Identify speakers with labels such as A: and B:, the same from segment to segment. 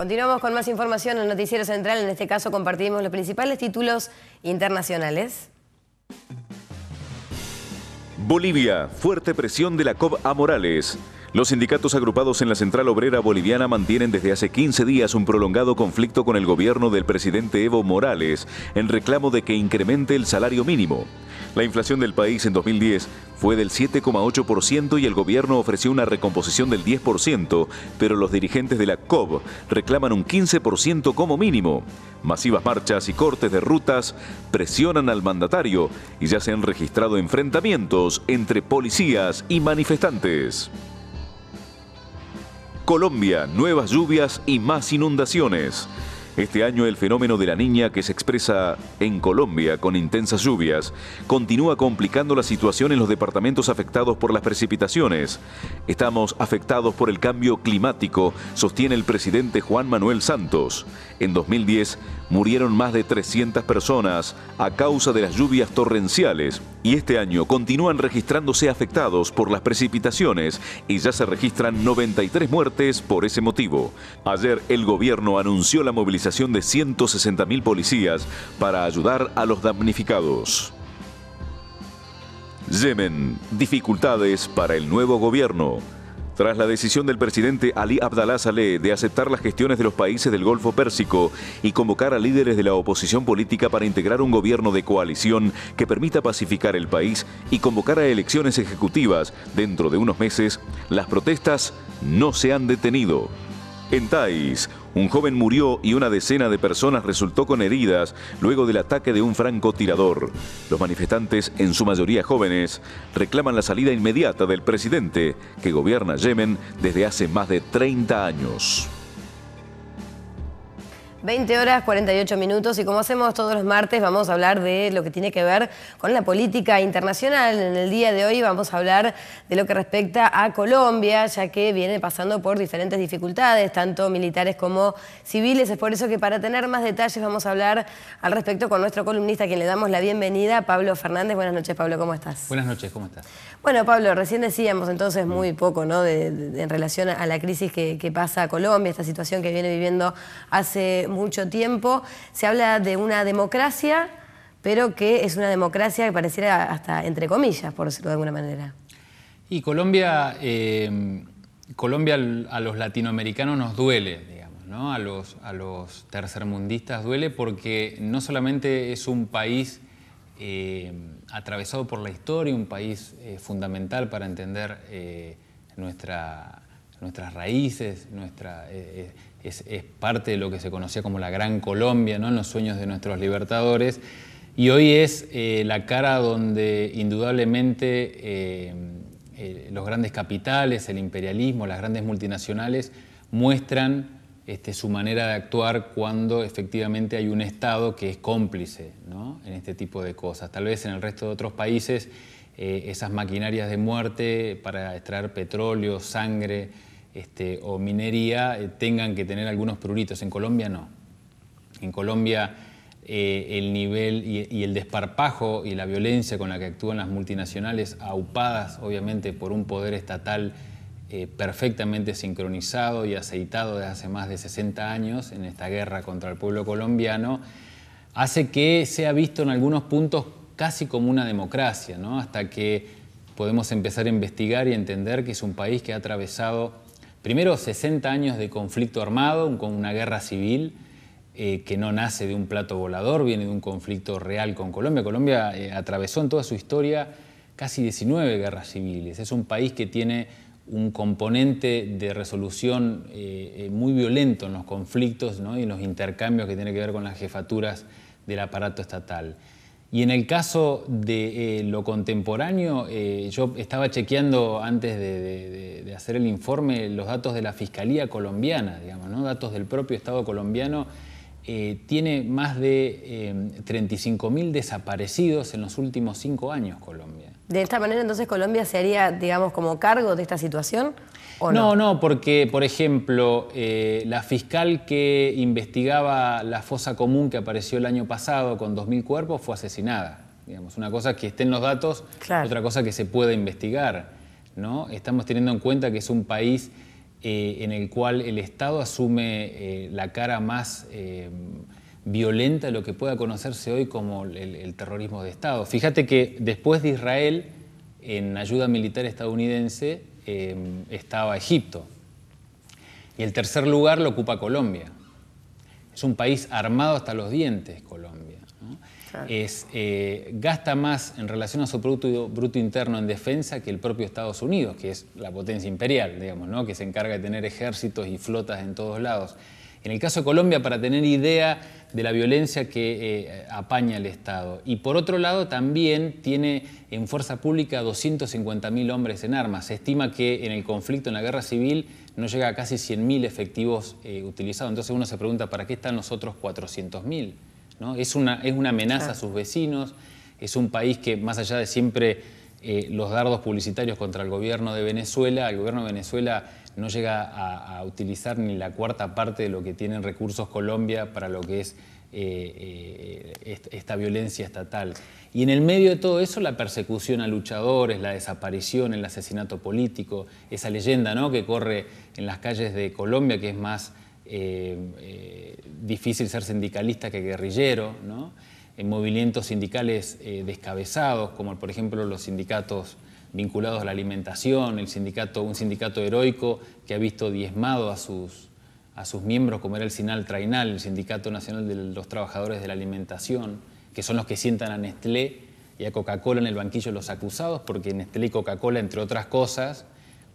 A: Continuamos con más información en Noticiero Central. En este caso compartimos los principales títulos internacionales.
B: Bolivia, fuerte presión de la COP a Morales. Los sindicatos agrupados en la Central Obrera Boliviana mantienen desde hace 15 días un prolongado conflicto con el gobierno del presidente Evo Morales en reclamo de que incremente el salario mínimo. La inflación del país en 2010 fue del 7,8% y el gobierno ofreció una recomposición del 10%, pero los dirigentes de la COB reclaman un 15% como mínimo. Masivas marchas y cortes de rutas presionan al mandatario y ya se han registrado enfrentamientos entre policías y manifestantes. Colombia, nuevas lluvias y más inundaciones. Este año el fenómeno de la niña que se expresa en Colombia con intensas lluvias continúa complicando la situación en los departamentos afectados por las precipitaciones. Estamos afectados por el cambio climático, sostiene el presidente Juan Manuel Santos. En 2010 murieron más de 300 personas a causa de las lluvias torrenciales y este año continúan registrándose afectados por las precipitaciones y ya se registran 93 muertes por ese motivo. Ayer el gobierno anunció la movilización de 160.000 policías para ayudar a los damnificados. Yemen, dificultades para el nuevo gobierno. Tras la decisión del presidente Ali Abdallah Saleh de aceptar las gestiones de los países del Golfo Pérsico y convocar a líderes de la oposición política para integrar un gobierno de coalición que permita pacificar el país y convocar a elecciones ejecutivas dentro de unos meses, las protestas no se han detenido. En Tais, un joven murió y una decena de personas resultó con heridas luego del ataque de un francotirador. Los manifestantes, en su mayoría jóvenes, reclaman la salida inmediata del presidente que gobierna Yemen desde hace más de 30 años.
A: 20 horas 48 minutos y como hacemos todos los martes vamos a hablar de lo que tiene que ver con la política internacional. En el día de hoy vamos a hablar de lo que respecta a Colombia, ya que viene pasando por diferentes dificultades, tanto militares como civiles. Es por eso que para tener más detalles vamos a hablar al respecto con nuestro columnista, a quien le damos la bienvenida, Pablo Fernández. Buenas noches, Pablo, ¿cómo estás?
C: Buenas noches, ¿cómo estás?
A: Bueno, Pablo, recién decíamos entonces mm. muy poco ¿no? en relación a la crisis que, que pasa a Colombia, esta situación que viene viviendo hace mucho tiempo. Se habla de una democracia, pero que es una democracia que pareciera hasta entre comillas, por decirlo de alguna manera.
C: Y Colombia, em, Colombia a los latinoamericanos nos duele, digamos, ¿no? A los, a los tercermundistas duele porque no solamente es un país em, atravesado por la historia, un país eh, fundamental para entender eh, nuestra nuestras raíces, nuestra, eh, es, parte de lo que se conocía como la Gran Colombia, ¿no? en los sueños de nuestros libertadores, y hoy es eh, la cara donde indudablemente eh, eh, los grandes capitales, el imperialismo, las grandes multinacionales muestran este, su manera de actuar cuando efectivamente hay un Estado que es cómplice en este tipo de cosas. Tal vez en el resto de otros países esas maquinarias de muerte para extraer petróleo, sangre, este, o minería eh, tengan que tener algunos pruritos. En Colombia no. En Colombia eh, el nivel y, el desparpajo y la violencia con la que actúan las multinacionales, aupadas obviamente por un poder estatal eh, perfectamente sincronizado y aceitado desde hace más de 60 años en esta guerra contra el pueblo colombiano, hace que sea visto en algunos puntos casi como una democracia, hasta que podemos empezar a investigar y entender que es un país que ha atravesado Primero, 60 años de conflicto armado, con una guerra civil eh, que no nace de un plato volador, viene de un conflicto real con Colombia. Colombia eh, atravesó en toda su historia casi 19 guerras civiles. Es un país que tiene un componente de resolución eh, muy violento en los conflictos y en los intercambios que tiene que ver con las jefaturas del aparato estatal. Y en el caso de eh, lo contemporáneo, eh, yo estaba chequeando antes de, hacer el informe los datos de la Fiscalía colombiana, digamos, ¿no? datos del propio Estado colombiano. Eh, tiene más de 35.000 desaparecidos en los últimos cinco años Colombia.
A: De esta manera entonces Colombia se haría, digamos, como cargo de esta situación
C: no? No, porque, por ejemplo, eh, la fiscal que investigaba la fosa común que apareció el año pasado con 2.000 cuerpos fue asesinada. Digamos, una cosa que esté en los datos, otra cosa que se pueda investigar. ¿no? Estamos teniendo en cuenta que es un país eh, en el cual el Estado asume eh, la cara más violenta de lo que pueda conocerse hoy como el, el, terrorismo de Estado. Fíjate que después de Israel, en ayuda militar estadounidense, eh, estaba Egipto. Y el tercer lugar lo ocupa Colombia. Es un país armado hasta los dientes, Colombia. Eh, gasta más en relación a su Producto Bruto Interno en defensa que el propio Estados Unidos, que es la potencia imperial, digamos, ¿no? que se encarga de tener ejércitos y flotas en todos lados. En el caso de Colombia, para tener idea de la violencia que eh, apaña el Estado. Y por otro lado, también tiene en fuerza pública 250.000 hombres en armas. Se estima que en el conflicto, en la guerra civil, no llega a casi 100.000 efectivos eh, utilizados. Entonces uno se pregunta, ¿para qué están los otros 400.000? ¿No? Es, una, es una amenaza a sus vecinos, es un país que más allá de siempre eh, los dardos publicitarios contra el gobierno de Venezuela, el gobierno de Venezuela no llega a, utilizar ni la cuarta parte de lo que tienen recursos Colombia para lo que es eh, eh, esta violencia estatal. Y en el medio de todo eso, la persecución a luchadores, la desaparición, el asesinato político, esa leyenda ¿no? que corre en las calles de Colombia, que es más eh, difícil ser sindicalista que guerrillero, ¿no? en movimientos sindicales descabezados, como por ejemplo los sindicatos vinculados a la alimentación, el sindicato, un sindicato heroico que ha visto diezmado a sus, a sus miembros, como era el SINAL Trainal, el Sindicato Nacional de los Trabajadores de la Alimentación, que son los que sientan a Nestlé y a Coca-Cola en el banquillo de los acusados, porque Nestlé y Coca-Cola, entre otras cosas,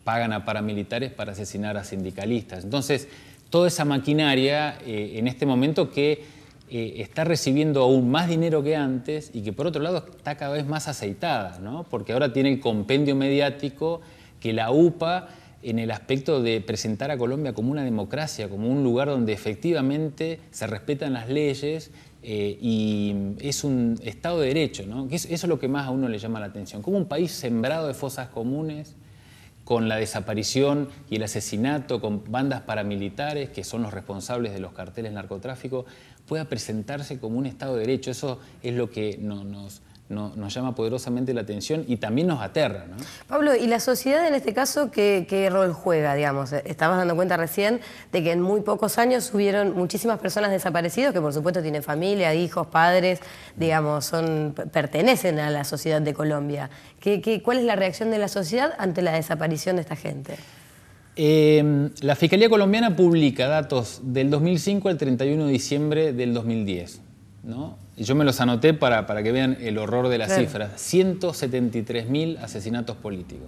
C: pagan a paramilitares para asesinar a sindicalistas. Entonces, toda esa maquinaria eh, en este momento que eh, está recibiendo aún más dinero que antes y que por otro lado está cada vez más aceitada, ¿no? porque ahora tiene el compendio mediático que la UPA en el aspecto de presentar a Colombia como una democracia, como un lugar donde efectivamente se respetan las leyes eh, y es un Estado de Derecho, ¿no? eso es lo que más a uno le llama la atención, como un país sembrado de fosas comunes, con la desaparición y el asesinato, con bandas paramilitares que son los responsables de los carteles narcotráfico, pueda presentarse como un Estado de Derecho. Eso es lo que nos, llama poderosamente la atención y también nos aterra.
A: Pablo, ¿y la sociedad en este caso qué, rol juega? Digamos? Estabas dando cuenta recién de que en muy pocos años hubieron muchísimas personas desaparecidas que por supuesto tienen familia, hijos, padres, digamos, son, pertenecen a la sociedad de Colombia. ¿Qué, cuál es la reacción de la sociedad ante la desaparición de esta gente?
C: Em, la Fiscalía Colombiana publica datos del 2005 al 31 de diciembre del 2010. ¿no? Y yo me los anoté para, para que vean el horror de las cifras. 173.000 asesinatos políticos.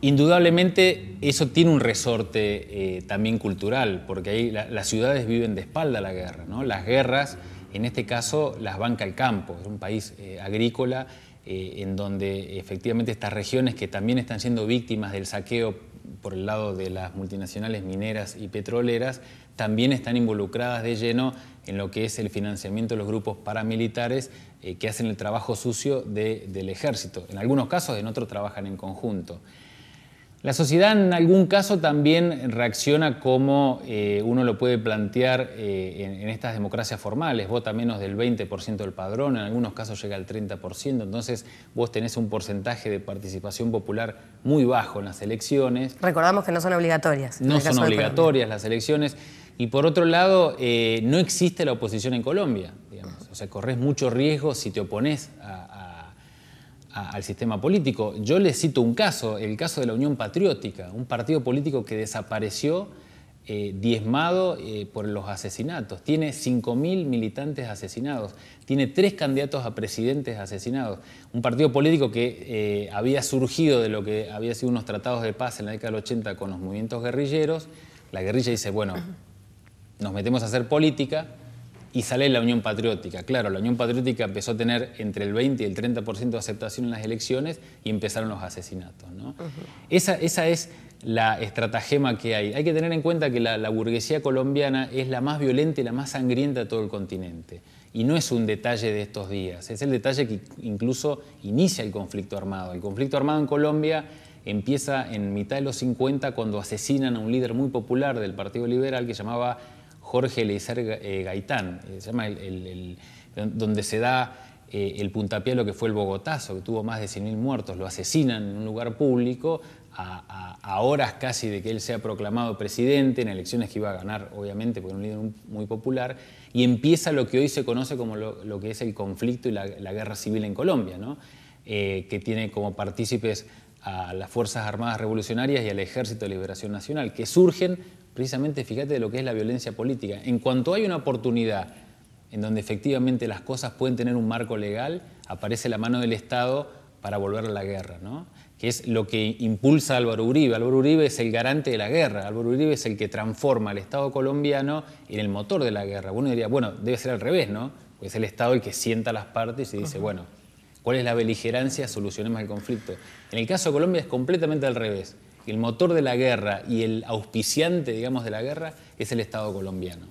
C: Indudablemente eso tiene un resorte eh, también cultural, porque ahí las ciudades viven de espalda la guerra. ¿no? Las guerras, en este caso, las banca el campo. Es un país eh, agrícola eh, en donde efectivamente estas regiones que también están siendo víctimas del saqueo por el lado de las multinacionales mineras y petroleras, también están involucradas de lleno en lo que es el financiamiento de los grupos paramilitares eh, que hacen el trabajo sucio del ejército. En algunos casos, en otros trabajan en conjunto. La sociedad en algún caso también reacciona como eh, uno lo puede plantear eh, en, estas democracias formales. Vota menos del 20% del padrón, en algunos casos llega al 30%, entonces vos tenés un porcentaje de participación popular muy bajo en las elecciones.
A: Recordamos que no son obligatorias. No son obligatorias
C: las elecciones. Y por otro lado, eh, no existe la oposición en Colombia. Digamos. O sea, corres mucho riesgo si te oponés a al sistema político. Yo le cito un caso, el caso de la Unión Patriótica, un partido político que desapareció eh, diezmado eh, por los asesinatos. Tiene 5.000 militantes asesinados, tiene tres candidatos a presidentes asesinados. Un partido político que eh, había surgido de lo que había sido unos tratados de paz en la década del 80 con los movimientos guerrilleros. La guerrilla dice, bueno, nos metemos a hacer política, y sale la Unión Patriótica. Claro, la Unión Patriótica empezó a tener entre el 20 y el 30% de aceptación en las elecciones y empezaron los asesinatos. esa, es la estratagema que hay. Hay que tener en cuenta que la, la, burguesía colombiana es la más violenta y la más sangrienta de todo el continente. Y no es un detalle de estos días, es el detalle que incluso inicia el conflicto armado. El conflicto armado en Colombia empieza en mitad de los 50 cuando asesinan a un líder muy popular del Partido Liberal que llamaba Jorge Leizar eh, Gaitán, eh, se llama el, donde se da eh, el puntapié a lo que fue el Bogotazo, que tuvo más de 100.000 muertos, lo asesinan en un lugar público a, horas casi de que él sea proclamado presidente, en elecciones que iba a ganar, obviamente, porque era un líder muy popular, y empieza lo que hoy se conoce como lo, que es el conflicto y la, guerra civil en Colombia, que tiene como partícipes a las Fuerzas Armadas Revolucionarias y al Ejército de Liberación Nacional, que surgen precisamente fíjate de lo que es la violencia política. En cuanto hay una oportunidad en donde efectivamente las cosas pueden tener un marco legal, aparece la mano del Estado para volver a la guerra, ¿no? que es lo que impulsa a Álvaro Uribe. Álvaro Uribe es el garante de la guerra, Álvaro Uribe es el que transforma al Estado colombiano en el motor de la guerra. Uno diría, bueno, debe ser al revés, ¿no? Pues es el Estado el que sienta las partes y dice, bueno, ¿cuál es la beligerancia? Solucionemos el conflicto. En el caso de Colombia es completamente al revés el motor de la guerra y el auspiciante, digamos, de la guerra es el Estado colombiano.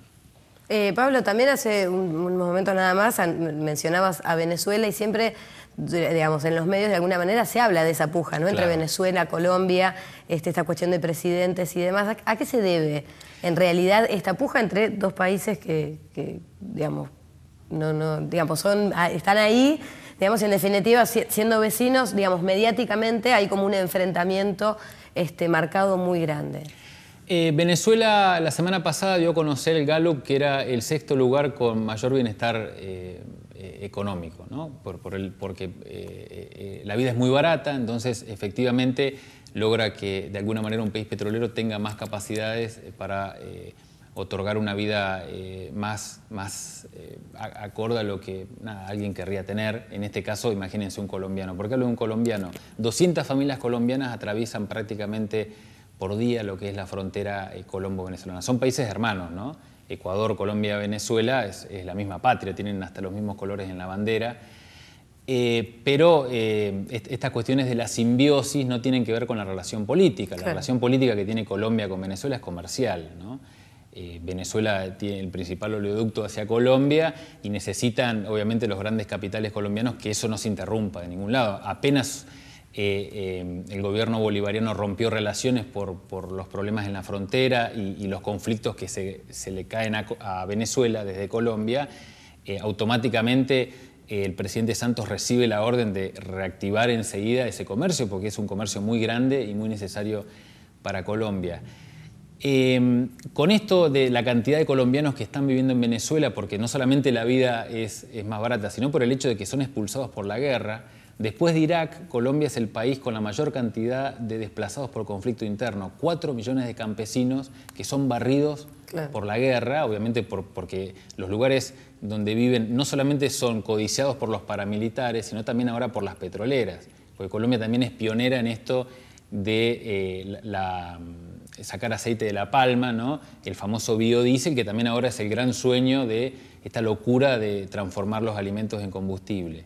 A: Eh, Pablo, también hace un, momento nada más mencionabas a Venezuela y siempre digamos, en los medios de alguna manera se habla de esa puja, ¿no? Entre Venezuela, Colombia, este, esta cuestión de presidentes y demás. ¿A, qué se debe en realidad esta puja entre dos países que, digamos, no, no, digamos, son, ah, están ahí Digamos, en definitiva, siendo vecinos, digamos, mediáticamente hay como un enfrentamiento este, marcado muy grande.
C: Eh, Venezuela la semana pasada dio a conocer el Gallup, que era el sexto lugar con mayor bienestar eh, eh, económico, ¿no? por, el, porque la vida es muy barata, entonces efectivamente logra que de alguna manera un país petrolero tenga más capacidades para otorgar una vida eh, más, más eh, acorde a lo que alguien querría tener. En este caso, imagínense un colombiano. ¿Por qué hablo de un colombiano? 200 familias colombianas atraviesan prácticamente por día lo que es la frontera eh, colombo-venezolana. Son países hermanos, ¿no? Ecuador, Colombia, Venezuela es, la misma patria, tienen hasta los mismos colores en la bandera. pero estas cuestiones de la simbiosis no tienen que ver con la relación política. La relación política que tiene Colombia con Venezuela es comercial, ¿no? Eh, Venezuela tiene el principal oleoducto hacia Colombia y necesitan, obviamente, los grandes capitales colombianos que eso no se interrumpa de ningún lado. Apenas eh, eh, el gobierno bolivariano rompió relaciones por, los problemas en la frontera y, los conflictos que se, le caen a, Venezuela desde Colombia, automáticamente el presidente Santos recibe la orden de reactivar enseguida ese comercio, porque es un comercio muy grande y muy necesario para Colombia. Em, con esto de la cantidad de colombianos que están viviendo en Venezuela, porque no solamente la vida es, más barata, sino por el hecho de que son expulsados por la guerra, después de Irak, Colombia es el país con la mayor cantidad de desplazados por conflicto interno, Cuatro millones de campesinos que son barridos por la guerra, obviamente porque los lugares donde viven no solamente son codiciados por los paramilitares, sino también ahora por las petroleras, porque Colombia también es pionera en esto de eh, la sacar aceite de la palma, ¿no? el famoso biodiesel, que también ahora es el gran sueño de esta locura de transformar los alimentos en combustible.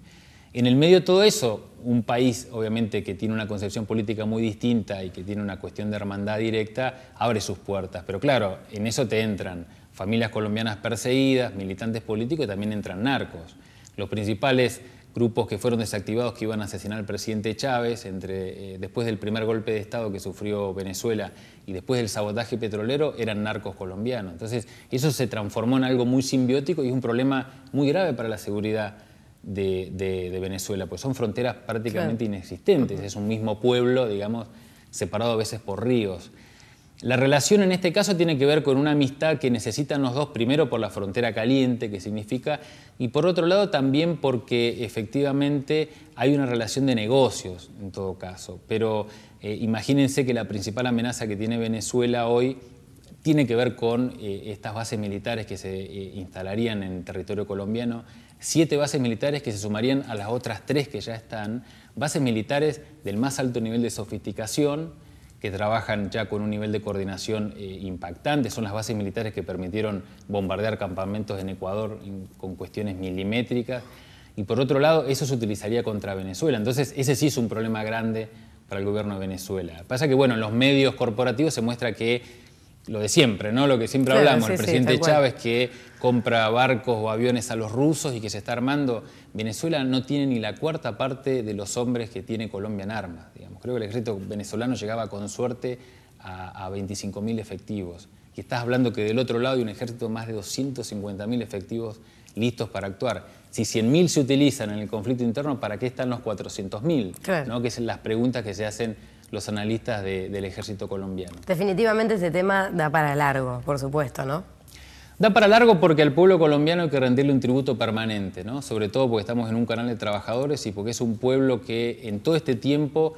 C: En el medio de todo eso, un país obviamente que tiene una concepción política muy distinta y que tiene una cuestión de hermandad directa, abre sus puertas. Pero claro, en eso te entran familias colombianas perseguidas, militantes políticos y también entran narcos. Los principales grupos que fueron desactivados que iban a asesinar al presidente Chávez, entre, eh, después del primer golpe de Estado que sufrió Venezuela y después del sabotaje petrolero, eran narcos colombianos. Entonces, eso se transformó en algo muy simbiótico y es un problema muy grave para la seguridad de, Venezuela, pues son fronteras prácticamente inexistentes, es un mismo pueblo, digamos, separado a veces por ríos. La relación en este caso tiene que ver con una amistad que necesitan los dos, primero por la frontera caliente, que significa, y por otro lado también porque efectivamente hay una relación de negocios en todo caso. Pero eh, imagínense que la principal amenaza que tiene Venezuela hoy tiene que ver con eh, estas bases militares que se eh, instalarían en territorio colombiano, siete bases militares que se sumarían a las otras tres que ya están, bases militares del más alto nivel de sofisticación, que trabajan ya con un nivel de coordinación eh, impactante, son las bases militares que permitieron bombardear campamentos en Ecuador con cuestiones milimétricas, y por otro lado eso se utilizaría contra Venezuela. Entonces ese sí es un problema grande para el gobierno de Venezuela. Pasa que, bueno, en los medios corporativos se muestra que lo de siempre, ¿no? Lo que siempre hablamos, el presidente Chávez que compra barcos o aviones a los rusos y que se está armando. Venezuela no tiene ni la cuarta parte de los hombres que tiene Colombia en armas, digamos. Creo que el ejército venezolano llegaba con suerte a, 25.000 efectivos. Y estás hablando que del otro lado hay un ejército de más de 250.000 efectivos listos para actuar. Si 100.000 se utilizan en el conflicto interno, ¿para qué están los 400.000? ¿no? Que son las preguntas que se hacen los analistas del ejército colombiano.
A: Definitivamente ese tema da para largo, por supuesto, ¿no?
C: Da para largo porque al pueblo colombiano hay que rendirle un tributo permanente, ¿no? sobre todo porque estamos en un canal de trabajadores y porque es un pueblo que en todo este tiempo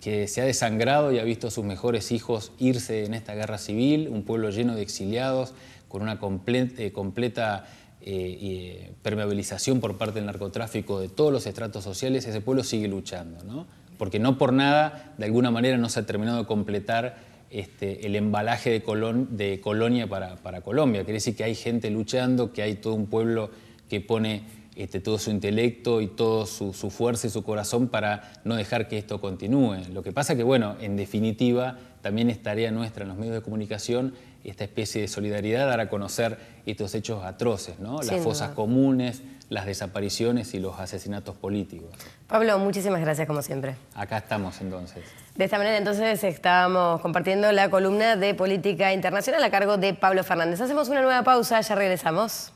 C: que se ha desangrado y ha visto a sus mejores hijos irse en esta guerra civil, un pueblo lleno de exiliados, con una eh, completa eh, eh, permeabilización por parte del narcotráfico de todos los estratos sociales, ese pueblo sigue luchando, ¿no? porque no por nada, de alguna manera, no se ha terminado de completar este, el embalaje de, Colonia para, para Colombia. Quiere decir que hay gente luchando, que hay todo un pueblo que pone este, todo su intelecto y toda su, fuerza y su corazón para no dejar que esto continúe. Lo que pasa que, bueno, en definitiva, también es tarea nuestra en los medios de comunicación esta especie de solidaridad, dar a conocer estos hechos atroces, ¿no? las fosas comunes, las desapariciones y los asesinatos políticos.
A: Pablo, muchísimas gracias como siempre.
C: Acá estamos entonces.
A: De esta manera entonces estamos compartiendo la columna de política internacional a cargo de Pablo Fernández. Hacemos una nueva pausa, ya regresamos.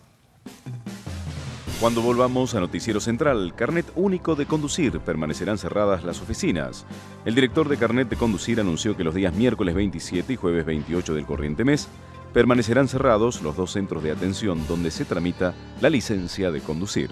B: Cuando volvamos a Noticiero Central, carnet único de conducir, permanecerán cerradas las oficinas. El director de carnet de conducir anunció que los días miércoles 27 y jueves 28 del corriente mes permanecerán cerrados los dos centros de atención donde se tramita la licencia de conducir.